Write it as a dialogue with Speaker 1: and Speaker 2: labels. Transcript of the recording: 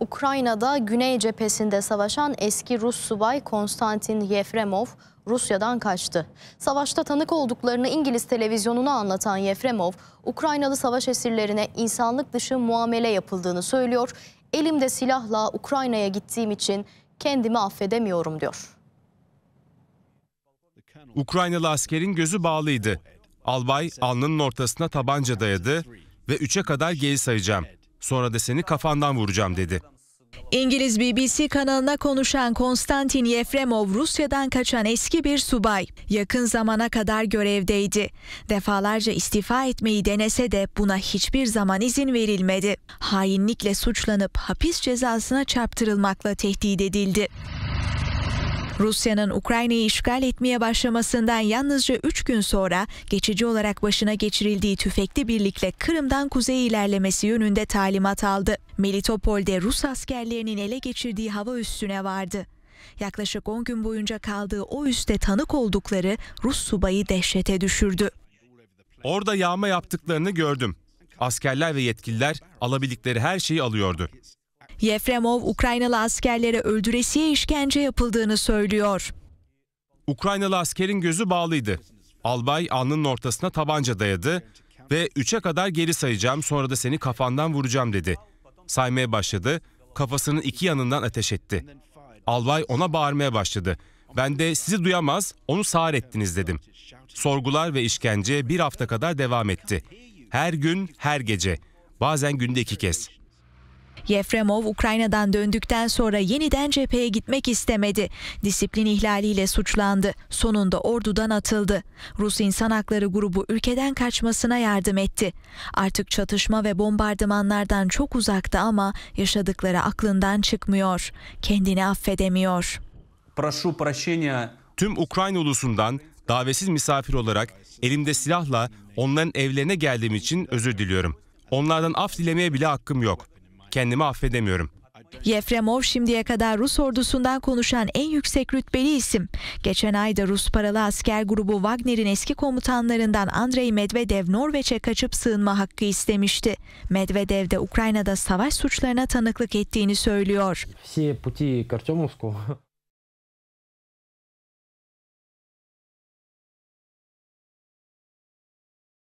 Speaker 1: Ukrayna'da güney cephesinde savaşan eski Rus subay Konstantin Yefremov Rusya'dan kaçtı. Savaşta tanık olduklarını İngiliz televizyonuna anlatan Yefremov, Ukraynalı savaş esirlerine insanlık dışı muamele yapıldığını söylüyor. Elimde silahla Ukrayna'ya gittiğim için kendimi affedemiyorum diyor.
Speaker 2: Ukraynalı askerin gözü bağlıydı. Albay alnının ortasına tabanca dayadı ve 3'e kadar geri sayacağım. Sonra da seni kafandan vuracağım
Speaker 3: dedi. İngiliz BBC kanalına konuşan Konstantin Yefremov Rusya'dan kaçan eski bir subay. Yakın zamana kadar görevdeydi. Defalarca istifa etmeyi denese de buna hiçbir zaman izin verilmedi. Hainlikle suçlanıp hapis cezasına çarptırılmakla tehdit edildi. Rusya'nın Ukrayna'yı işgal etmeye başlamasından yalnızca 3 gün sonra geçici olarak başına geçirildiği tüfekli birlikle Kırım'dan kuzeye ilerlemesi yönünde talimat aldı. Melitopol'de Rus askerlerinin ele geçirdiği hava üstüne vardı. Yaklaşık 10 gün boyunca kaldığı o üste tanık oldukları Rus subayı dehşete düşürdü.
Speaker 2: Orada yağma yaptıklarını gördüm. Askerler ve yetkililer alabildikleri her şeyi alıyordu.
Speaker 3: Yefremov Ukraynalı askerlere öldüresiye işkence yapıldığını söylüyor.
Speaker 2: Ukraynalı askerin gözü bağlıydı. Albay alnının ortasına tabanca dayadı ve 3'e kadar geri sayacağım sonra da seni kafandan vuracağım dedi. Saymaya başladı, kafasının iki yanından ateş etti. Albay ona bağırmaya başladı. Ben de sizi duyamaz, onu sağır ettiniz dedim. Sorgular ve işkence bir hafta kadar devam etti. Her gün, her gece. Bazen günde iki kez.
Speaker 3: Yefremov Ukrayna'dan döndükten sonra yeniden cepheye gitmek istemedi. Disiplin ihlaliyle suçlandı. Sonunda ordudan atıldı. Rus İnsan Hakları grubu ülkeden kaçmasına yardım etti. Artık çatışma ve bombardımanlardan çok uzakta ama yaşadıkları aklından çıkmıyor. Kendini affedemiyor.
Speaker 2: Tüm Ukrayna ulusundan davetsiz misafir olarak elimde silahla onların evlerine geldiğim için özür diliyorum. Onlardan af dilemeye bile hakkım yok. Kendimi affedemiyorum.
Speaker 3: Yefremov şimdiye kadar Rus ordusundan konuşan en yüksek rütbeli isim. Geçen ayda Rus paralı asker grubu Wagner'in eski komutanlarından Andrei Medvedev Norveç'e kaçıp sığınma hakkı istemişti. Medvedev de Ukrayna'da savaş suçlarına tanıklık ettiğini söylüyor.